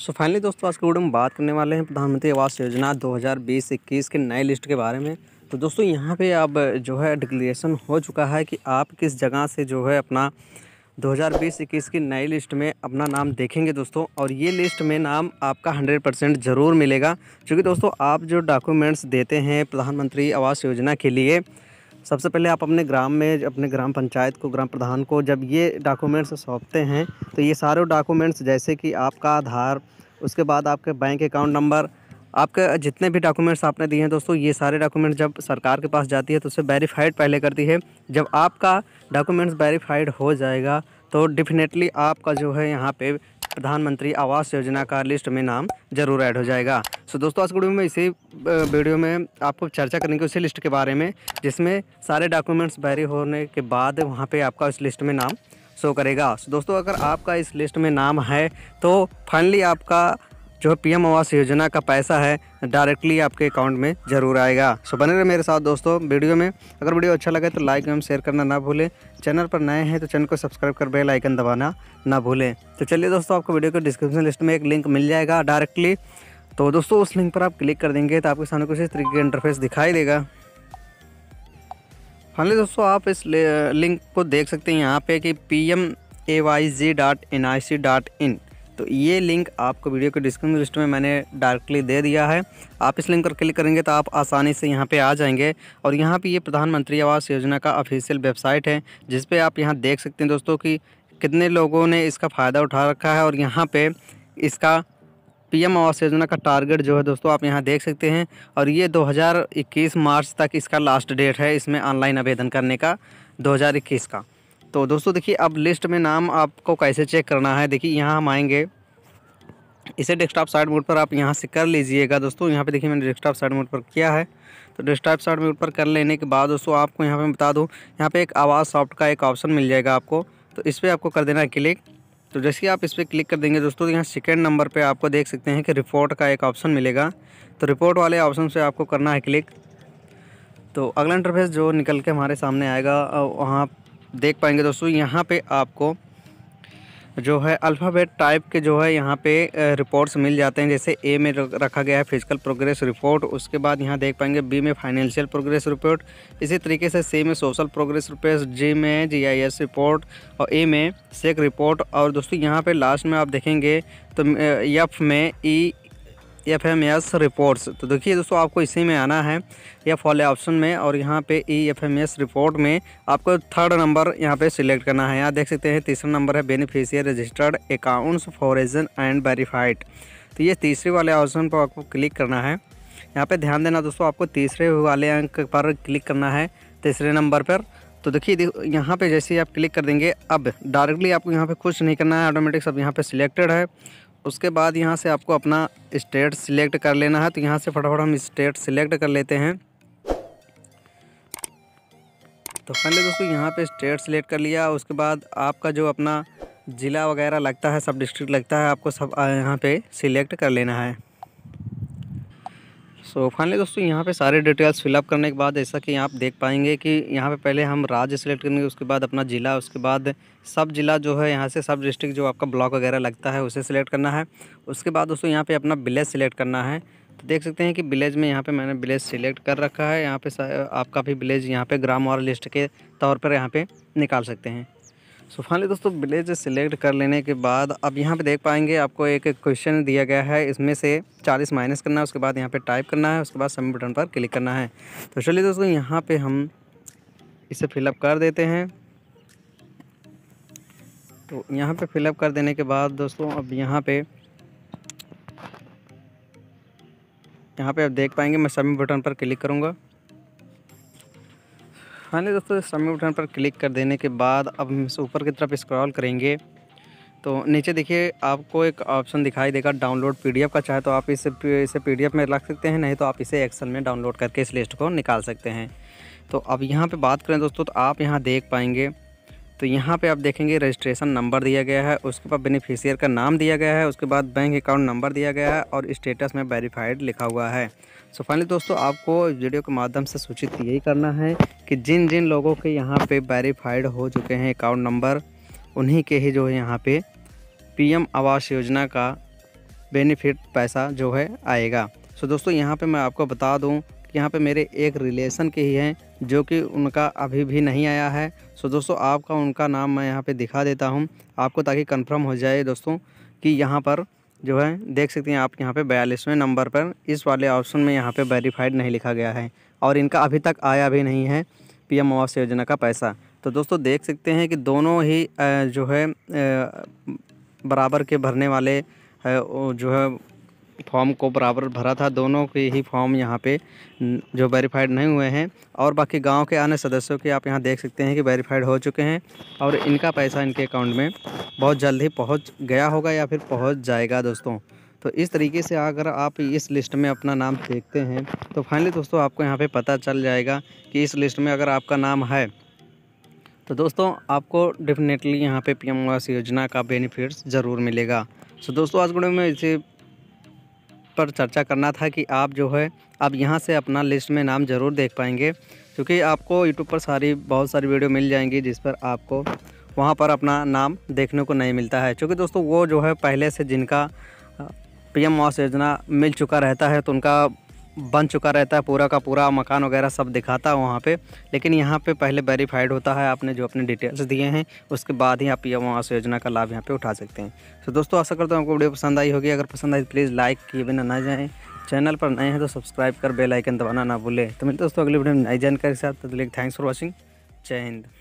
सो finally दोस्तों आज के वीडियो में बात करने वाले हैं प्रधानमंत्री आवास योजना 2020-21 के नए लिस्ट के बारे में तो दोस्तों यहाँ पे अब जो है डिक्लेरेशन हो चुका है कि आप किस जगह से जो है अपना 2020-21 की नई लिस्ट में अपना नाम देखेंगे दोस्तों और ये लिस्ट में नाम आपका 100 परसेंट ज़रूर मिलेगा क्योंकि दोस्तों आप जो डॉक्यूमेंट्स देते हैं प्रधानमंत्री आवास योजना के लिए सबसे पहले आप अपने ग्राम में अपने ग्राम पंचायत को ग्राम प्रधान को जब ये डॉक्यूमेंट्स सौंपते हैं तो ये सारे डॉक्यूमेंट्स जैसे कि आपका आधार उसके बाद आपके बैंक अकाउंट नंबर आपके जितने भी डॉक्यूमेंट्स आपने दिए हैं दोस्तों ये सारे डॉक्यूमेंट्स जब सरकार के पास जाती है तो उसे वेरीफाइड पहले करती है जब आपका डॉक्यूमेंट्स वेरीफाइड हो जाएगा तो डेफिनेटली आपका जो है यहाँ पे प्रधानमंत्री आवास योजना का लिस्ट में नाम जरूर ऐड हो जाएगा सो so, दोस्तों आज वीडियो में इसी वीडियो में आपको चर्चा करेंगे उसी लिस्ट के बारे में जिसमें सारे डॉक्यूमेंट्स बैरी होने के बाद वहाँ पर आपका उस लिस्ट में नाम शो करेगा दोस्तों अगर आपका इस लिस्ट में नाम है तो फाइनली आपका जो पीएम आवास योजना का पैसा है डायरेक्टली आपके अकाउंट में जरूर आएगा सो बने रहे मेरे साथ दोस्तों वीडियो में अगर वीडियो अच्छा लगे तो लाइक एवं शेयर करना ना भूलें चैनल पर नए हैं तो चैनल को सब्सक्राइब कर बेल आइकन दबाना ना भूलें तो चलिए दोस्तों आपको वीडियो के डिस्क्रिप्शन लिस्ट में एक लिंक मिल जाएगा डायरेक्टली तो दोस्तों उस लिंक पर आप क्लिक कर देंगे तो आपके सामने कुछ इस तरीके का इंटरफेस दिखाई देगा हाँ दोस्तों आप इस लिंक को देख सकते हैं यहाँ पे कि P M A Y G dot N I C dot in तो ये लिंक आपको वीडियो के डिस्क्रिप्शन लिस्ट में मैंने डायरेक्टली दे दिया है आप इस लिंक पर क्लिक करेंगे तो आप आसानी से यहाँ पे आ जाएंगे और यहाँ पे ये प्रधानमंत्री आवास योजना का ऑफिशियल वेबसाइट है जिस पे आप यहाँ देख सकते हैं दोस्तों कि कितने लोगों ने इसका फ़ायदा उठा रखा है और यहाँ पर इसका पी आवास योजना का टारगेट जो है दोस्तों आप यहाँ देख सकते हैं और ये दो मार्च तक इसका लास्ट डेट है इसमें ऑनलाइन आवेदन करने का दो का तो दोस्तों देखिए अब लिस्ट में नाम आपको कैसे चेक करना है देखिए यहाँ हम आएंगे इसे डेस्कटॉप साइड मोड पर आप यहाँ से कर लीजिएगा दोस्तों यहाँ पे देखिए मैंने डेस्कटॉप साइड मोड पर किया है तो डेस्कटॉप साइड मोड पर कर लेने के बाद दोस्तों आपको यहाँ पे बता दूँ यहाँ पे एक आवाज़ सॉफ्ट का एक ऑप्शन मिल जाएगा आपको तो इस पर आपको कर देना है क्लिक तो जैसे आप इस पर क्लिक कर देंगे दोस्तों तो यहाँ सेकेंड नंबर पर आपको देख सकते हैं कि रिपोर्ट का एक ऑप्शन मिलेगा तो रिपोर्ट वाले ऑप्शन से आपको करना है क्लिक तो अगला इंटरफेस जो निकल के हमारे सामने आएगा वहाँ देख पाएंगे दोस्तों यहाँ पे आपको जो है अल्फ़ाबेट टाइप के जो है यहाँ पे रिपोर्ट्स मिल जाते हैं जैसे ए में रखा गया है फिजिकल प्रोग्रेस रिपोर्ट उसके बाद यहाँ देख पाएंगे बी में फाइनेंशियल प्रोग्रेस रिपोर्ट इसी तरीके से सी में सोशल प्रोग्रेस रिपोर्ट जी में जीआईएस रिपोर्ट और ए में सेक रिपोर्ट और दोस्तों यहाँ पे लास्ट में आप देखेंगे तो यफ में E e, F M S reports तो देखिए दोस्तों आपको इसी में आना है एफ वाले ऑप्शन में और यहाँ पे E F M S report में आपको थर्ड नंबर यहाँ पे सिलेक्ट करना है यहाँ देख सकते हैं तीसरा नंबर है बेनिफिशियर रजिस्टर्ड अकाउंट्स फॉरेजन एंड वेरीफाइड तो ये तीसरे वाले ऑप्शन पर आपको क्लिक करना है यहाँ पर ध्यान देना दोस्तों आपको तीसरे वाले अंक पर क्लिक करना है तीसरे नंबर पर तो देखिए यहाँ पे जैसे ही आप क्लिक कर देंगे अब डायरेक्टली आपको यहाँ पे कुछ नहीं करना है ऑटोमेटिक सब यहाँ पे सिलेक्टेड है उसके बाद यहाँ से आपको अपना स्टेट सिलेक्ट कर लेना है तो यहाँ से फटाफट हम स्टेट सिलेक्ट कर लेते हैं तो पहले दोस्तों यहाँ पे स्टेट सिलेक्ट कर लिया उसके बाद आपका जो अपना ज़िला वगैरह लगता है सब डिस्ट्रिक्ट लगता है आपको सब यहाँ पे सिलेक्ट कर लेना है सो so, फाइनली दोस्तों यहाँ पे सारे डिटेल्स फिलअप करने के बाद ऐसा कि आप देख पाएंगे कि यहाँ पे पहले हम राज्य सेलेक्ट करेंगे उसके बाद अपना ज़िला उसके बाद सब ज़िला जो है यहाँ से सब डिस्ट्रिक्ट जो आपका ब्लॉक वगैरह लगता है उसे सिलेक्ट करना है उसके बाद दोस्तों यहाँ पे अपना विलेज सिलेक्ट करना है तो देख सकते हैं कि विलेज में यहाँ पर मैंने विलेज सिलेक्ट कर रखा है यहाँ पर आपका भी विलेज यहाँ पर ग्राम और लिस्ट के तौर पर यहाँ पर निकाल सकते हैं सो फाइनली दोस्तों विलेज सिलेक्ट कर लेने के बाद अब यहाँ पे देख पाएंगे आपको एक क्वेश्चन दिया गया है इसमें से 40 माइनस करना है उसके बाद यहाँ पे टाइप करना है उसके बाद सबमिट बटन पर क्लिक करना है तो चलिए दोस्तों यहाँ पे हम इसे फिलअप कर देते हैं तो यहाँ पे फिलअप कर देने के बाद दोस्तों अब यहाँ पे यहाँ पे आप देख पाएंगे मैं सबमिट बटन पर क्लिक करूँगा फाइनली हाँ दोस्तों सबमिट बटन पर क्लिक कर देने के बाद अब हम ऊपर की तरफ स्क्रॉल करेंगे तो नीचे देखिए आपको एक ऑप्शन दिखाई देगा डाउनलोड पीडीएफ का चाहे तो आप इसे इसे पीडीएफ में रख सकते हैं नहीं तो आप इसे एक्सेल में डाउनलोड करके इस लिस्ट को निकाल सकते हैं तो अब यहाँ पे बात करें दोस्तों तो आप यहाँ देख पाएंगे तो यहाँ पे आप देखेंगे रजिस्ट्रेशन नंबर दिया गया है उसके बाद बेनिफिशियर का नाम दिया गया है उसके बाद बैंक अकाउंट नंबर दिया गया है और स्टेटस में वेरीफाइड लिखा हुआ है सो फाइनली दोस्तों आपको वीडियो के माध्यम से सूचित यही करना है कि जिन जिन लोगों के यहाँ पे वेरीफाइड हो चुके हैं अकाउंट नंबर उन्हीं के ही जो है यहाँ पर पी आवास योजना का बेनिफिट पैसा जो है आएगा सो दोस्तों यहाँ पर मैं आपको बता दूँ यहाँ पे मेरे एक रिलेशन के ही हैं जो कि उनका अभी भी नहीं आया है सो दोस्तों आपका उनका नाम मैं यहाँ पे दिखा देता हूँ आपको ताकि कंफर्म हो जाए दोस्तों कि यहाँ पर जो है देख सकते हैं आप यहाँ पे बयालीसवें नंबर पर इस वाले ऑप्शन में यहाँ पे वेरीफाइड नहीं लिखा गया है और इनका अभी तक आया भी नहीं है पी आवास योजना का पैसा तो दोस्तों देख सकते हैं कि दोनों ही जो है बराबर के भरने वाले जो है फॉर्म को बराबर भरा था दोनों के ही फॉर्म यहाँ पे जो वेरीफाइड नहीं हुए हैं और बाकी गांव के अन्य सदस्यों के आप यहाँ देख सकते हैं कि वेरीफाइड हो चुके हैं और इनका पैसा इनके अकाउंट में बहुत जल्द ही पहुँच गया होगा या फिर पहुँच जाएगा दोस्तों तो इस तरीके से अगर आप इस लिस्ट में अपना नाम देखते हैं तो फाइनली दोस्तों आपको यहाँ पर पता चल जाएगा कि इस लिस्ट में अगर आपका नाम है तो दोस्तों आपको डेफिनेटली यहाँ पे पीएम आवास योजना का बेनिफिट्स ज़रूर मिलेगा सो दोस्तों आज वीडियो में इसे पर चर्चा करना था कि आप जो है आप यहाँ से अपना लिस्ट में नाम ज़रूर देख पाएंगे क्योंकि आपको यूट्यूब पर सारी बहुत सारी वीडियो मिल जाएंगी जिस पर आपको वहाँ पर अपना नाम देखने को नहीं मिलता है क्योंकि दोस्तों वो जो है पहले से जिनका पीएम आवास योजना मिल चुका रहता है तो उनका बन चुका रहता है पूरा का पूरा मकान वगैरह सब दिखाता है वहाँ पे लेकिन यहाँ पे पहले वेरीफाइड होता है आपने जो अपने डिटेल्स दिए हैं उसके बाद ही आप यह वहाँ आवास योजना का लाभ यहाँ पे उठा सकते हैं तो दोस्तों आशा करता हूँ आपको वीडियो पसंद आई होगी अगर पसंद आई तो प्लीज़ लाइक किए बिना ना जाएँ चैनल पर नए हैं तो सब्सक्राइब कर बेलाइकन दबाना ना भूलें तो मिलते दोस्तों अगली वीडियो में नई जानकारी के साथ तो थैंक्स फॉर वॉचिंग जय हिंद